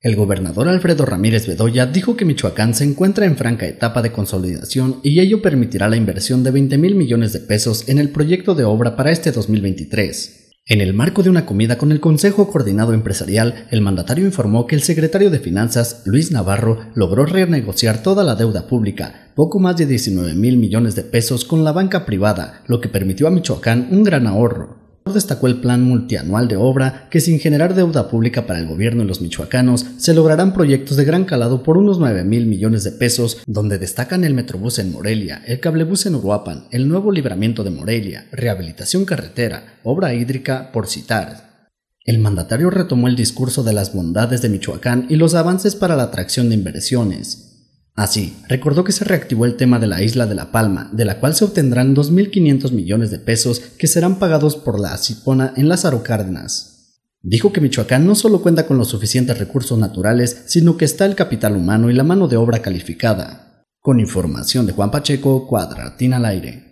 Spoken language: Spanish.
El gobernador Alfredo Ramírez Bedoya dijo que Michoacán se encuentra en franca etapa de consolidación y ello permitirá la inversión de 20 mil millones de pesos en el proyecto de obra para este 2023. En el marco de una comida con el Consejo Coordinado Empresarial, el mandatario informó que el secretario de Finanzas, Luis Navarro, logró renegociar toda la deuda pública, poco más de 19 mil millones de pesos con la banca privada, lo que permitió a Michoacán un gran ahorro destacó el plan multianual de obra que sin generar deuda pública para el gobierno y los michoacanos se lograrán proyectos de gran calado por unos 9 mil millones de pesos, donde destacan el Metrobús en Morelia, el cablebús en Uruapan, el nuevo libramiento de Morelia, rehabilitación carretera, obra hídrica, por citar. El mandatario retomó el discurso de las bondades de Michoacán y los avances para la atracción de inversiones. Así, ah, recordó que se reactivó el tema de la isla de La Palma, de la cual se obtendrán 2.500 millones de pesos que serán pagados por la Cipona en Lázaro Cárdenas. Dijo que Michoacán no solo cuenta con los suficientes recursos naturales, sino que está el capital humano y la mano de obra calificada. Con información de Juan Pacheco, Cuadratín al aire.